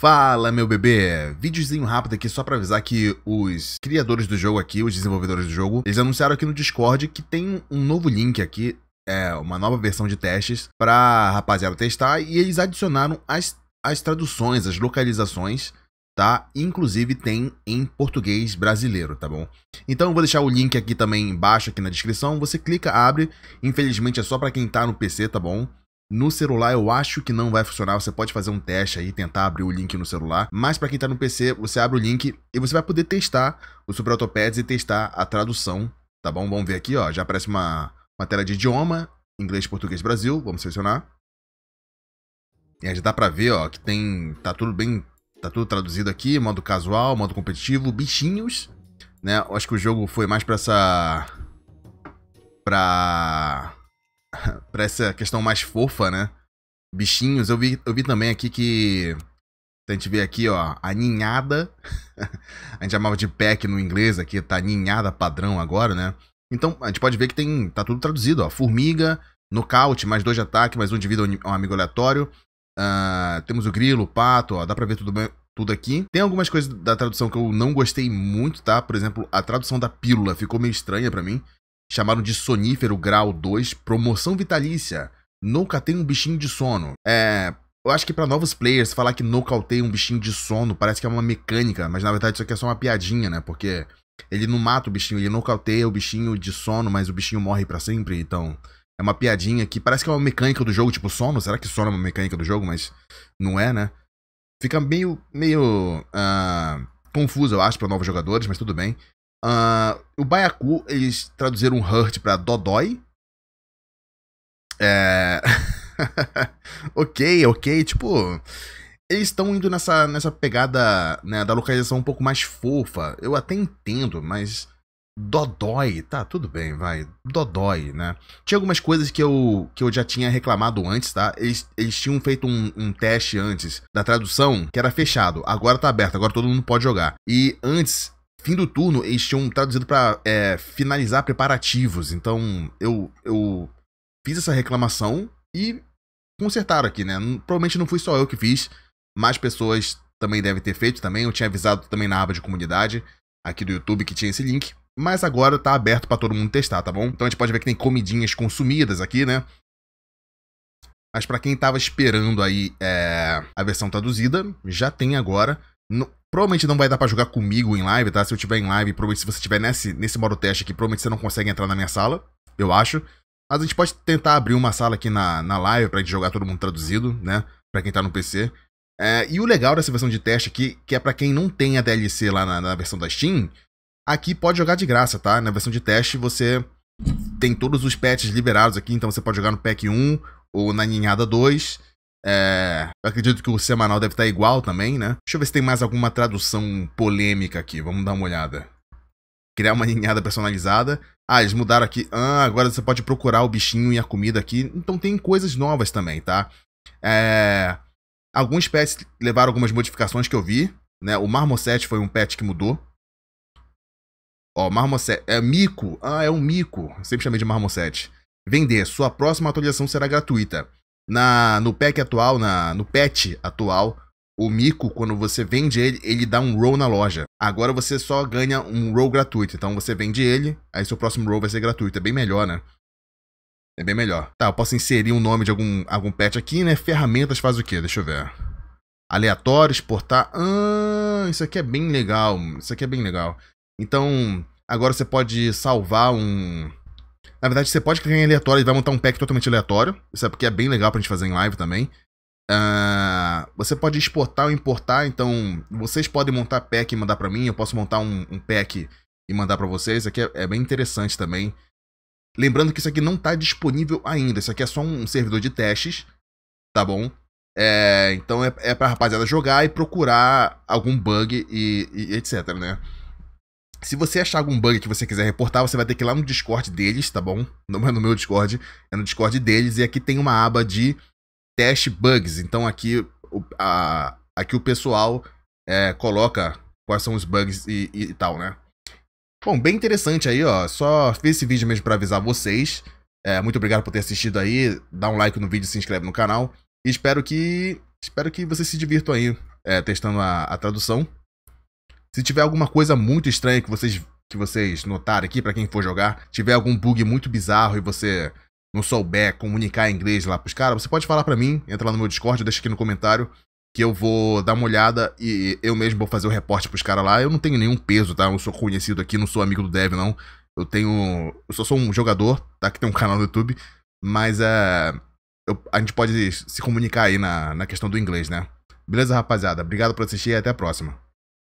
Fala, meu bebê! Vídeozinho rápido aqui só pra avisar que os criadores do jogo aqui, os desenvolvedores do jogo, eles anunciaram aqui no Discord que tem um novo link aqui, é, uma nova versão de testes pra rapaziada testar e eles adicionaram as, as traduções, as localizações, tá? Inclusive tem em português brasileiro, tá bom? Então eu vou deixar o link aqui também embaixo, aqui na descrição, você clica, abre, infelizmente é só pra quem tá no PC, tá bom? No celular eu acho que não vai funcionar, você pode fazer um teste aí, tentar abrir o link no celular, mas para quem tá no PC, você abre o link e você vai poder testar o Super Autopads e testar a tradução, tá bom? Vamos ver aqui, ó, já aparece uma, uma tela de idioma, inglês, português, Brasil, vamos selecionar. E aí já dá pra ver, ó, que tem, tá tudo bem, tá tudo traduzido aqui, modo casual, modo competitivo, bichinhos, né? Eu acho que o jogo foi mais pra essa... pra pra essa questão mais fofa, né? Bichinhos, eu vi, eu vi também aqui que. A gente vê aqui, ó, a ninhada. a gente chamava de pack no inglês aqui, tá ninhada padrão agora, né? Então, a gente pode ver que tem. tá tudo traduzido, ó. Formiga, nocaute, mais dois de ataque, mais um de vida, um amigo aleatório. Uh, temos o grilo, o pato, ó, dá pra ver tudo, bem, tudo aqui. Tem algumas coisas da tradução que eu não gostei muito, tá? Por exemplo, a tradução da pílula ficou meio estranha para mim chamaram de sonífero grau 2, promoção vitalícia, nocautei um bichinho de sono. É, eu acho que para novos players, falar que nocautei um bichinho de sono parece que é uma mecânica, mas na verdade isso aqui é só uma piadinha, né? Porque ele não mata o bichinho, ele nocauteia o bichinho de sono, mas o bichinho morre para sempre, então é uma piadinha que parece que é uma mecânica do jogo, tipo sono. Será que sono é uma mecânica do jogo? Mas não é, né? Fica meio, meio uh, confuso, eu acho, para novos jogadores, mas tudo bem. Uh, o Baiacu, eles traduziram Hurt pra Dodói. É. ok, ok. Tipo, eles estão indo nessa, nessa pegada né, da localização um pouco mais fofa. Eu até entendo, mas. Dodói, tá, tudo bem, vai. Dodói, né? Tinha algumas coisas que eu, que eu já tinha reclamado antes, tá? Eles, eles tinham feito um, um teste antes da tradução que era fechado. Agora tá aberto, agora todo mundo pode jogar. E antes fim do turno, eles tinham traduzido tá para é, finalizar preparativos. Então, eu, eu fiz essa reclamação e consertaram aqui, né? Provavelmente não fui só eu que fiz, mais pessoas também devem ter feito também. Eu tinha avisado também na aba de comunidade aqui do YouTube que tinha esse link. Mas agora tá aberto para todo mundo testar, tá bom? Então a gente pode ver que tem comidinhas consumidas aqui, né? Mas para quem tava esperando aí é, a versão traduzida, já tem agora. No, provavelmente não vai dar para jogar comigo em live, tá? Se eu tiver em live, provavelmente se você tiver nesse, nesse modo teste aqui, provavelmente você não consegue entrar na minha sala, eu acho. Mas a gente pode tentar abrir uma sala aqui na, na live pra gente jogar todo mundo traduzido, né? Pra quem tá no PC. É, e o legal dessa versão de teste aqui, que é para quem não tem a DLC lá na, na, versão da Steam, aqui pode jogar de graça, tá? Na versão de teste você tem todos os patches liberados aqui, então você pode jogar no pack 1 ou na ninhada 2. É, eu acredito que o semanal deve estar tá igual também, né? Deixa eu ver se tem mais alguma tradução polêmica aqui. Vamos dar uma olhada. Criar uma ninhada personalizada. Ah, eles mudaram aqui. Ah, agora você pode procurar o bichinho e a comida aqui. Então tem coisas novas também, tá? É, alguns pets levaram algumas modificações que eu vi. Né? O Marmoset foi um pet que mudou. Ó, Marmoset. É mico. Ah, é um mico. sempre chamei de Marmoset. Vender. Sua próxima atualização será gratuita. Na, no pack atual, na, no patch atual, o mico, quando você vende ele, ele dá um roll na loja. Agora você só ganha um roll gratuito. Então você vende ele, aí seu próximo roll vai ser gratuito. É bem melhor, né? É bem melhor. Tá, eu posso inserir um nome de algum, algum patch aqui, né? Ferramentas faz o quê? Deixa eu ver. Aleatório, exportar. Ah, isso aqui é bem legal. Isso aqui é bem legal. Então, agora você pode salvar um, na verdade, você pode clicar em aleatório e vai montar um pack totalmente aleatório. Isso é porque é bem legal pra gente fazer em live também. Uh, você pode exportar ou importar, então vocês podem montar pack e mandar para mim. Eu posso montar um, um pack e mandar para vocês. Isso aqui é, é, bem interessante também. Lembrando que isso aqui não tá disponível ainda. Isso aqui é só um servidor de testes, tá bom? É, então é, é pra rapaziada jogar e procurar algum bug e, e etc, né? Se você achar algum bug que você quiser reportar, você vai ter que ir lá no Discord deles, tá bom? Não é no meu Discord, é no Discord deles. E aqui tem uma aba de teste bugs. Então aqui, o, a, aqui o pessoal é, coloca quais são os bugs e, e, tal, né? Bom, bem interessante aí, ó. Só fiz esse vídeo mesmo para avisar vocês. É, muito obrigado por ter assistido aí. Dá um like no vídeo, se inscreve no canal. E espero que, espero que vocês se divirtam aí é, testando a, a tradução. Se tiver alguma coisa muito estranha que vocês que vocês notarem aqui para quem for jogar, tiver algum bug muito bizarro e você não souber comunicar em inglês lá pros caras, você pode falar para mim, entra lá no meu Discord, deixa aqui no comentário que eu vou dar uma olhada e eu mesmo vou fazer o reporte pros caras lá. Eu não tenho nenhum peso, tá? Eu não sou conhecido aqui, não sou amigo do dev, não. Eu tenho. Eu só sou um jogador, tá? Que tem um canal no YouTube. Mas é. Eu... a gente pode se comunicar aí na, na questão do inglês, né? Beleza, rapaziada? Obrigado por assistir e até a próxima.